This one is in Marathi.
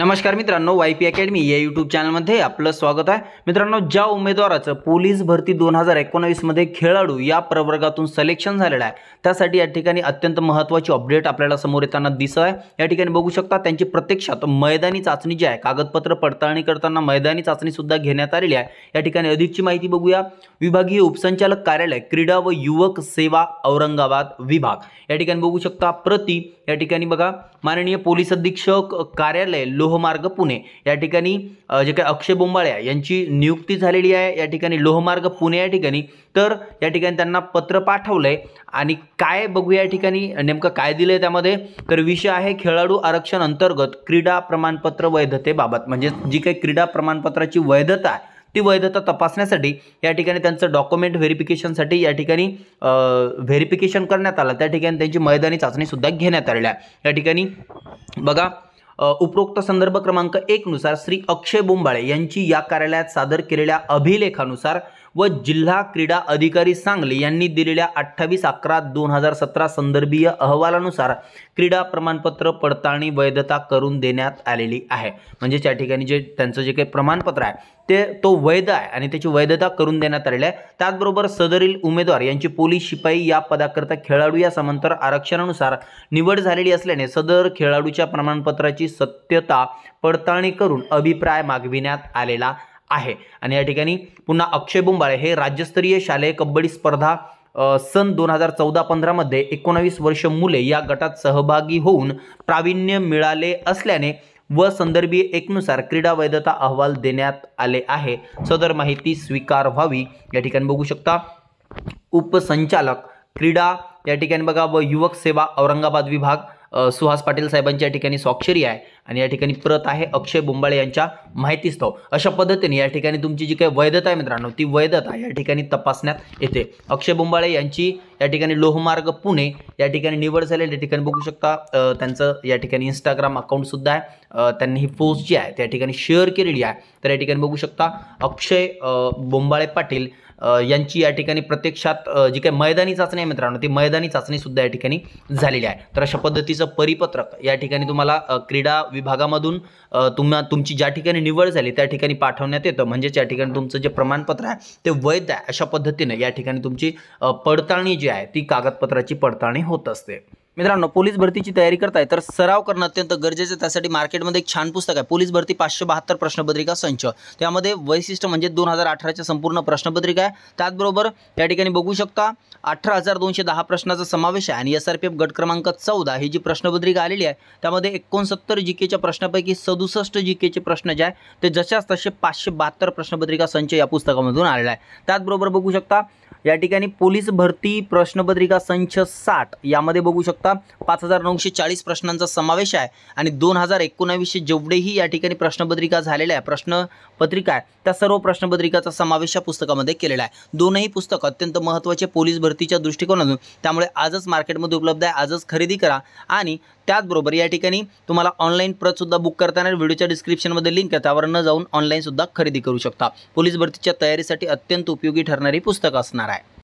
नमस्कार मित्रांनो वाय पी अकॅडमी या यूट्यूब चॅनलमध्ये आपलं स्वागत आहे मित्रांनो ज्या उमेदवाराचं पोलीस भरती दोन हजार एकोणावीसमध्ये खेळाडू या प्रवर्गातून सिलेक्शन झालेलं आहे त्यासाठी या ठिकाणी अत्यंत महत्त्वाची अपडेट आपल्याला समोर येताना दिसत आहे या ठिकाणी बघू शकता त्यांची प्रत्यक्षात मैदानी चाचणी जी आहे कागदपत्र पडताळणी करताना मैदानी चाचणीसुद्धा घेण्यात आलेली आहे या ठिकाणी अधिकची माहिती बघूया विभागीय उपसंचालक कार्यालय क्रीडा व युवक सेवा औरंगाबाद विभाग या ठिकाणी बघू शकता प्रति या ठिकाणी बघा माननीय पोलीस अधीक्षक कार्यालय लोहमार्ग पुणे या ठिकाणी जे काय अक्षय बोंबाळ्या यांची नियुक्ती झालेली आहे या ठिकाणी लोहमार्ग पुणे या ठिकाणी तर या ठिकाणी त्यांना पत्र पाठवलं आहे आणि काय बघूया या ठिकाणी नेमकं काय दिलं आहे त्यामध्ये तर विषय आहे खेळाडू आरक्षण अंतर्गत क्रीडा प्रमाणपत्र वैधतेबाबत म्हणजे जी काही क्रीडा प्रमाणपत्राची वैधता आहे ती वैधता तपासण्यासाठी या ठिकाणी त्यांचं डॉक्युमेंट व्हेरिफिकेशनसाठी या ठिकाणी व्हेरिफिकेशन करण्यात आलं त्या ठिकाणी त्यांची मैदानी चाचणीसुद्धा घेण्यात आलेल्या या ठिकाणी बघा उपरोक्त संदर्भ क्रमांक एकनुसार श्री अक्षय बोंबाळे यांची या कार्यालयात सादर केलेल्या अभिलेखानुसार व जिल्हा क्रीडा अधिकारी सांगली यांनी दिलेल्या अठ्ठावीस अकरा दोन हजार सतरा संदर्भीय अहवालानुसार क्रीडा प्रमाणपत्र पडताळणी वैधता करून देण्यात आलेली आहे म्हणजे त्या ठिकाणी जे त्यांचं जे काही प्रमाणपत्र आहे ते तो वैध आहे आणि त्याची वैधता करून देण्यात आलेली आहे त्याचबरोबर सदरील उमेदवार यांची पोलीस शिपाई या पदाकरता खेळाडू या समांतर आरक्षणानुसार निवड झालेली असल्याने सदर खेळाडूच्या प्रमाणपत्राची सत्यता पडताळणी करून अभिप्राय मागविण्यात आलेला आहे आणि या ठिकाणी पुन्हा अक्षय बोंबाळे हे राज्यस्तरीय शालेय कबड्डी स्पर्धा सन दोन हजार चौदा पंधरामध्ये एकोणावीस वर्ष मुले या गटात सहभागी होऊन प्रावीण्य मिळाले असल्याने व संदर्भीय एकनुसार क्रीडा वैधता अहवाल देण्यात आले आहे सदर माहिती स्वीकार व्हावी या ठिकाणी बघू शकता उपसंचालक क्रीडा या ठिकाणी बघा व युवक सेवा औरंगाबाद विभाग सुहास पाटील साहेबांच्या ठिकाणी स्वाक्षरी आहे आणि या ठिकाणी प्रत आहे अक्षय बोंबाळे यांच्या तो अशा पद्धतीने या ठिकाणी तुमची जी काही वैधता आहे मित्रांनो ती वैधता या ठिकाणी तपासण्यात येते अक्षय बोंबाळे यांची या ठिकाणी लोहमार्ग पुणे या ठिकाणी निवड झालेली या ठिकाणी बघू शकता त्यांचं या ठिकाणी इंस्टाग्राम अकाउंटसुद्धा आहे त्यांनी ही पोस्ट जी आहे त्या ठिकाणी शेअर केलेली आहे तर या ठिकाणी बघू शकता अक्षय बोंबाळे पाटील यांची या ठिकाणी प्रत्यक्षात जी काही मैदानी चाचणी आहे मित्रांनो ती मैदानी चाचणीसुद्धा या ठिकाणी झालेली आहे तर अशा पद्धतीचं परिपत्रक या ठिकाणी तुम्हाला क्रीडा विभागामधून तुम्हा तुमची ज्या ठिकाणी निवड झाली त्या ठिकाणी पाठवण्यात येतं म्हणजे या ठिकाणी तुमचं जे प्रमाणपत्र आहे ते वैध आहे अशा पद्धतीने या ठिकाणी तुमची पडताळणी जी आहे ती कागदपत्राची पडताळणी होत असते मित्रांनो पोलीस भरतीची तयारी करताय तर सराव करणं अत्यंत गरजेचं आहे त्यासाठी मार्केटमध्ये एक छान पुस्तक आहे पोलीस भरती पाचशे बहात्तर प्रश्नपत्रिका संच त्यामध्ये वैशिष्ट्य म्हणजे दोन हजार अठराच्या संपूर्ण प्रश्नपत्रिका आहे त्याचबरोबर या ठिकाणी बघू शकता अठरा हजार दोनशे दहा प्रश्नाचा समावेश आहे आणि एस आर पी एफ गट क्रमांक चौदा ही जी प्रश्नपत्रिका आलेली आहे त्यामध्ये एकोणसत्तर जी केच्या प्रश्नापैकी सदुसष्ट जी केचे प्रश्न जे आहे ते जशाच तसे पाचशे बहात्तर प्रश्नपत्रिका संच या पुस्तकामधून आलेला आहे त्याचबरोबर बघू शकता या ठिकाणी पोलीस भरती प्रश्नपत्रिका संच साठ यामध्ये बघू शकता पाच हजार नऊशे चाळीस प्रश्नांचा समावेश आहे आणि दोन हजार एकोणावीसशे जेवढेही या ठिकाणी प्रश्नपत्रिका झालेल्या आहे प्रश्नपत्रिका आहे त्या सर्व प्रश्नपत्रिकाचा समावेश या पुस्तकामध्ये केलेला आहे दोनही पुस्तक अत्यंत महत्त्वाचे पोलीस भरतीच्या दृष्टिकोनातून त्यामुळे आजच मार्केटमध्ये उपलब्ध आहे आजच खरेदी करा आणि त्याचबरोबर या ठिकाणी तुम्हाला ऑनलाईन प्रतसुद्धा बुक करताना व्हिडिओच्या डिस्क्रिप्शनमध्ये लिंक आहे त्यावर न जाऊन ऑनलाईनसुद्धा खरेदी करू शकता पोलीस भरतीच्या तयारीसाठी अत्यंत उपयोगी ठरणारी पुस्तक असणार आहे